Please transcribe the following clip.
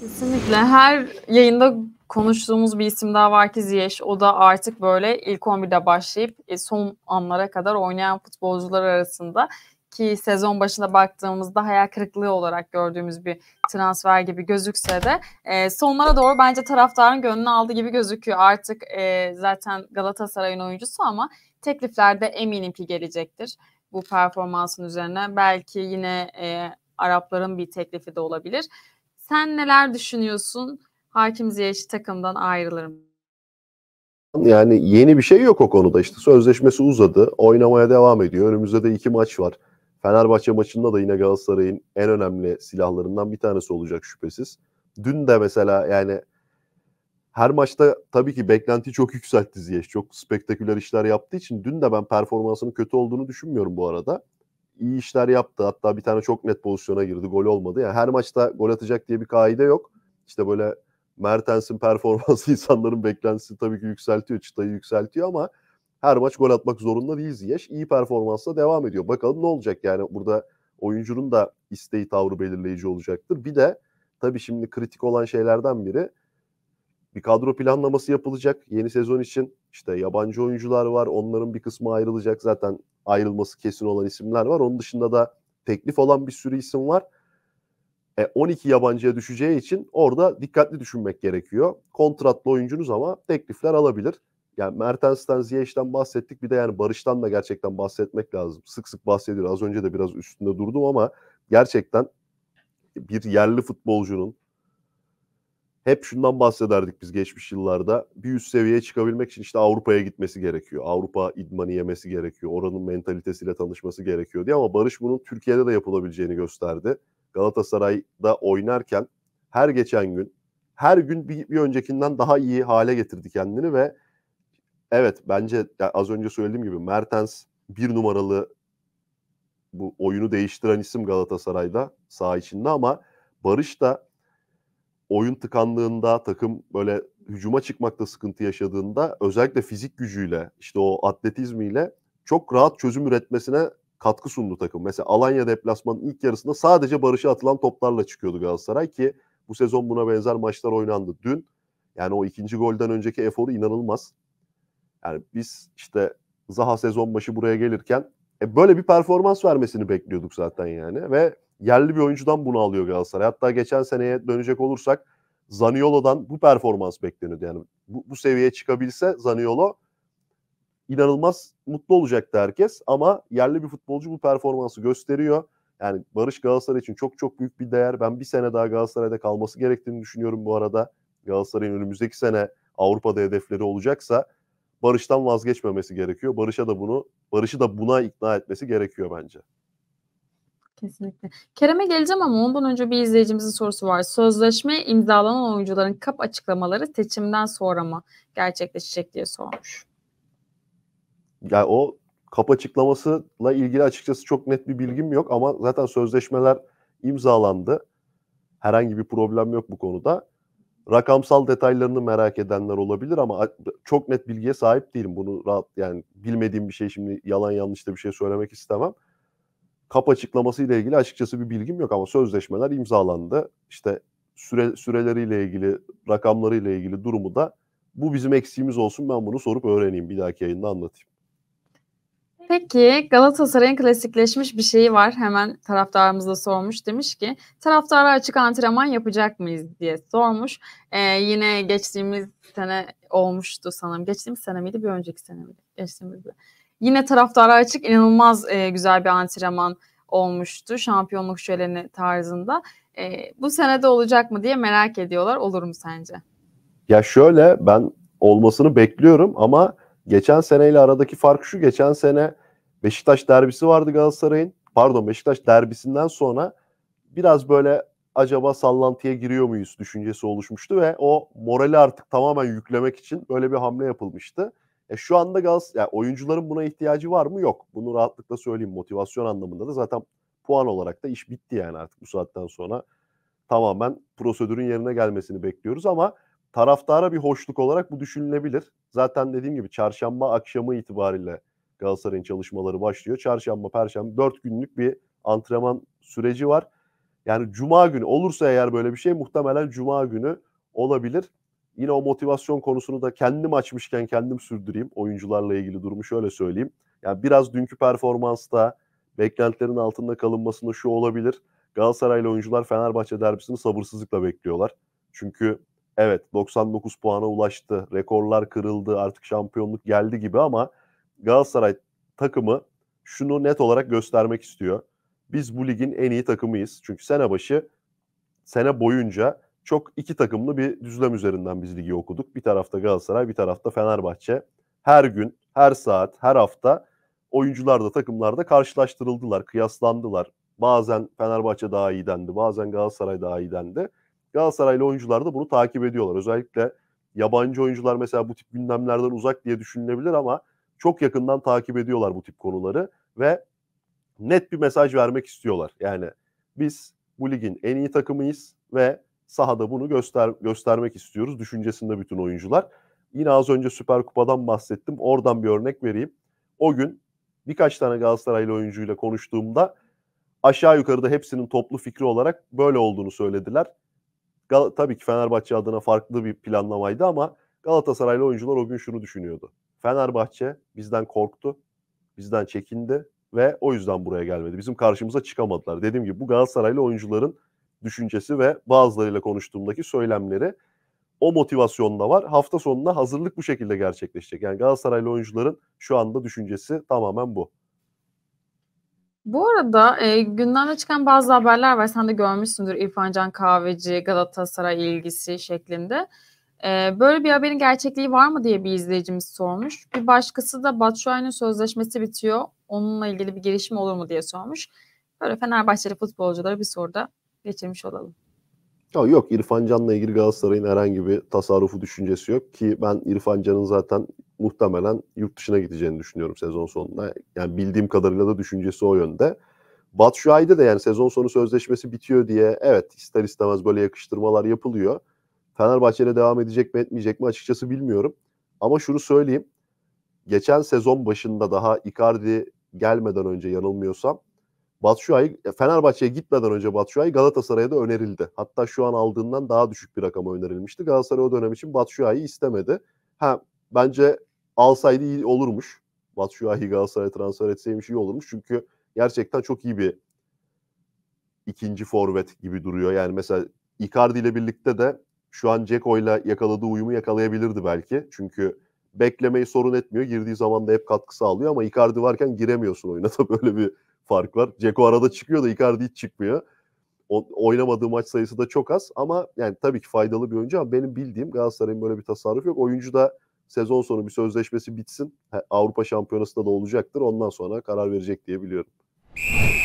Kesinlikle. Her yayında konuştuğumuz bir isim daha var ki Ziyech. O da artık böyle ilk 11'de başlayıp e, son anlara kadar oynayan futbolcular arasında ki sezon başında baktığımızda hayal kırıklığı olarak gördüğümüz bir transfer gibi gözükse de e, sonlara doğru bence taraftarın gönlünü aldı gibi gözüküyor. Artık e, zaten Galatasaray'ın oyuncusu ama tekliflerde eminim ki gelecektir bu performansın üzerine. Belki yine e, Arapların bir teklifi de olabilir. Sen neler düşünüyorsun? Hakim Ziyech takımdan ayrılırım. Yani yeni bir şey yok o konuda işte. Sözleşmesi uzadı. Oynamaya devam ediyor. Önümüzde de iki maç var. Fenerbahçe maçında da yine Galatasaray'ın en önemli silahlarından bir tanesi olacak şüphesiz. Dün de mesela yani her maçta tabii ki beklenti çok yükseltti Ziyech. Çok spektaküler işler yaptığı için dün de ben performansının kötü olduğunu düşünmüyorum bu arada iyi işler yaptı. Hatta bir tane çok net pozisyona girdi. Gol olmadı. Yani her maçta gol atacak diye bir kaide yok. İşte böyle Mertens'in performansı insanların beklentisini tabii ki yükseltiyor. Çıtayı yükseltiyor ama her maç gol atmak zorunda değil Ziyech. İyi performansla devam ediyor. Bakalım ne olacak yani burada oyuncunun da isteği tavrı belirleyici olacaktır. Bir de tabii şimdi kritik olan şeylerden biri bir kadro planlaması yapılacak. Yeni sezon için işte yabancı oyuncular var. Onların bir kısmı ayrılacak. Zaten ayrılması kesin olan isimler var. Onun dışında da teklif olan bir sürü isim var. E, 12 yabancıya düşeceği için orada dikkatli düşünmek gerekiyor. Kontratlı oyuncunuz ama teklifler alabilir. Yani Mertens'ten, Ziyech'ten bahsettik. Bir de yani Barış'tan da gerçekten bahsetmek lazım. Sık sık bahsediyor. Az önce de biraz üstünde durdum ama gerçekten bir yerli futbolcunun hep şundan bahsederdik biz geçmiş yıllarda. Bir üst seviyeye çıkabilmek için işte Avrupa'ya gitmesi gerekiyor. Avrupa idmanı yemesi gerekiyor. Oranın mentalitesiyle tanışması gerekiyor diye ama Barış bunun Türkiye'de de yapılabileceğini gösterdi. Galatasaray'da oynarken her geçen gün her gün bir, bir öncekinden daha iyi hale getirdi kendini ve evet bence yani az önce söylediğim gibi Mertens bir numaralı bu oyunu değiştiren isim Galatasaray'da sağ içinde ama Barış da oyun tıkandığında takım böyle hücuma çıkmakta sıkıntı yaşadığında özellikle fizik gücüyle işte o atletizmiyle çok rahat çözüm üretmesine katkı sundu takım. Mesela Alanya deplasmanın ilk yarısında sadece Barış'a atılan toplarla çıkıyordu Galatasaray ki bu sezon buna benzer maçlar oynandı. Dün yani o ikinci golden önceki eforu inanılmaz. Yani biz işte Zaha sezon başı buraya gelirken e, böyle bir performans vermesini bekliyorduk zaten yani ve yerli bir oyuncudan bunu alıyor Galatasaray. Hatta geçen seneye dönecek olursak Zaniolo'dan bu performans bekleniyordu. Yani bu, bu seviyeye çıkabilse Zaniolo inanılmaz mutlu olacaktı herkes ama yerli bir futbolcu bu performansı gösteriyor. Yani Barış Galatasaray için çok çok büyük bir değer. Ben bir sene daha Galatasaray'da kalması gerektiğini düşünüyorum bu arada. Galatasaray'ın önümüzdeki sene Avrupa'da hedefleri olacaksa Barış'tan vazgeçmemesi gerekiyor. Barış'a da bunu, Barış'ı da buna ikna etmesi gerekiyor bence. Kesinlikle. Kerem'e geleceğim ama ondan önce bir izleyicimizin sorusu var. Sözleşme imzalanan oyuncuların kap açıklamaları seçimden sonra mı gerçekleşecek diye sormuş. Yani o kap açıklamasıyla ilgili açıkçası çok net bir bilgim yok ama zaten sözleşmeler imzalandı. Herhangi bir problem yok bu konuda. Rakamsal detaylarını merak edenler olabilir ama çok net bilgiye sahip değilim. Bunu rahat yani bilmediğim bir şey şimdi yalan yanlış da bir şey söylemek istemem kap açıklaması ile ilgili açıkçası bir bilgim yok ama sözleşmeler imzalandı. İşte süre, süreleriyle ilgili, rakamlarıyla ilgili durumu da bu bizim eksiğimiz olsun ben bunu sorup öğreneyim. Bir dahaki yayında anlatayım. Peki Galatasaray'ın klasikleşmiş bir şeyi var. Hemen taraftarımız sormuş. Demiş ki taraftarlar açık antrenman yapacak mıyız diye sormuş. Ee, yine geçtiğimiz sene olmuştu sanırım. Geçtiğimiz sene miydi? Bir önceki sene miydi? Geçtiğimiz Yine taraftara açık inanılmaz e, güzel bir antrenman olmuştu. Şampiyonluk şöleni tarzında. E, bu sene de olacak mı diye merak ediyorlar. Olur mu sence? Ya şöyle ben olmasını bekliyorum ama geçen seneyle aradaki fark şu. Geçen sene Beşiktaş derbisi vardı Galatasaray'ın. Pardon Beşiktaş derbisinden sonra biraz böyle acaba sallantıya giriyor muyuz düşüncesi oluşmuştu ve o morali artık tamamen yüklemek için böyle bir hamle yapılmıştı. E şu anda Gaz, yani oyuncuların buna ihtiyacı var mı? Yok. Bunu rahatlıkla söyleyeyim. Motivasyon anlamında da zaten puan olarak da iş bitti yani artık bu saatten sonra tamamen prosedürün yerine gelmesini bekliyoruz ama taraftara bir hoşluk olarak bu düşünülebilir. Zaten dediğim gibi çarşamba akşamı itibariyle Galatasaray'ın çalışmaları başlıyor. Çarşamba, perşembe 4 günlük bir antrenman süreci var. Yani cuma günü olursa eğer böyle bir şey muhtemelen cuma günü olabilir yine o motivasyon konusunu da kendim açmışken kendim sürdüreyim. Oyuncularla ilgili durumu şöyle söyleyeyim. Yani biraz dünkü performansta beklentilerin altında kalınmasında şu olabilir. Galatasaraylı oyuncular Fenerbahçe derbisini sabırsızlıkla bekliyorlar. Çünkü evet 99 puana ulaştı, rekorlar kırıldı, artık şampiyonluk geldi gibi ama Galatasaray takımı şunu net olarak göstermek istiyor. Biz bu ligin en iyi takımıyız. Çünkü sene başı sene boyunca çok iki takımlı bir düzlem üzerinden biz ligi okuduk. Bir tarafta Galatasaray, bir tarafta Fenerbahçe. Her gün, her saat, her hafta oyuncular da takımlarda karşılaştırıldılar, kıyaslandılar. Bazen Fenerbahçe daha iyi dendi, bazen Galatasaray daha iyi dendi. Galatasaraylı oyuncular da bunu takip ediyorlar. Özellikle yabancı oyuncular mesela bu tip gündemlerden uzak diye düşünülebilir ama çok yakından takip ediyorlar bu tip konuları ve net bir mesaj vermek istiyorlar. Yani biz bu ligin en iyi takımıyız ve sahada bunu göster göstermek istiyoruz düşüncesinde bütün oyuncular. Yine az önce Süper Kupa'dan bahsettim. Oradan bir örnek vereyim. O gün birkaç tane Galatasaraylı oyuncuyla konuştuğumda aşağı yukarıda hepsinin toplu fikri olarak böyle olduğunu söylediler. Gal- Tabii ki Fenerbahçe adına farklı bir planlamaydı ama Galatasaraylı oyuncular o gün şunu düşünüyordu. Fenerbahçe bizden korktu, bizden çekindi ve o yüzden buraya gelmedi. Bizim karşımıza çıkamadılar. Dediğim gibi bu Galatasaraylı oyuncuların düşüncesi ve bazılarıyla konuştuğumdaki söylemleri o motivasyonla var. Hafta sonunda hazırlık bu şekilde gerçekleşecek. Yani Galatasaraylı oyuncuların şu anda düşüncesi tamamen bu. Bu arada e, gündemde çıkan bazı haberler var. Sen de görmüşsündür İrfan Can Kahveci, Galatasaray ilgisi şeklinde. E, böyle bir haberin gerçekliği var mı diye bir izleyicimiz sormuş. Bir başkası da Batshuayi'nin sözleşmesi bitiyor. Onunla ilgili bir gelişme olur mu diye sormuş. Böyle Fenerbahçeli futbolculara bir soru da geçirmiş olalım. Ya yok İrfan Can'la ilgili Galatasaray'ın herhangi bir tasarrufu düşüncesi yok ki ben İrfan Can'ın zaten muhtemelen yurt dışına gideceğini düşünüyorum sezon sonunda. Yani bildiğim kadarıyla da düşüncesi o yönde. Batshuayi'de de yani sezon sonu sözleşmesi bitiyor diye evet ister istemez böyle yakıştırmalar yapılıyor. Fenerbahçe'de devam edecek mi etmeyecek mi açıkçası bilmiyorum. Ama şunu söyleyeyim. Geçen sezon başında daha Icardi gelmeden önce yanılmıyorsam Batshuayi Fenerbahçe'ye gitmeden önce Batshuayi Galatasaray'a da önerildi. Hatta şu an aldığından daha düşük bir rakama önerilmişti. Galatasaray o dönem için Batshuayi istemedi. Ha bence alsaydı iyi olurmuş. Batshuayi Galatasaray'a transfer etseymiş iyi olurmuş. Çünkü gerçekten çok iyi bir ikinci forvet gibi duruyor. Yani mesela Icardi ile birlikte de şu an Ceko ile yakaladığı uyumu yakalayabilirdi belki. Çünkü beklemeyi sorun etmiyor. Girdiği zaman da hep katkı sağlıyor ama Icardi varken giremiyorsun oyuna. Tabii böyle bir fark var. Ceko arada çıkıyor da Icardi hiç çıkmıyor. O, oynamadığı maç sayısı da çok az ama yani tabii ki faydalı bir oyuncu ama benim bildiğim Galatasaray'ın böyle bir tasarruf yok. Oyuncu da sezon sonu bir sözleşmesi bitsin. Avrupa Şampiyonası da olacaktır. Ondan sonra karar verecek diye biliyorum.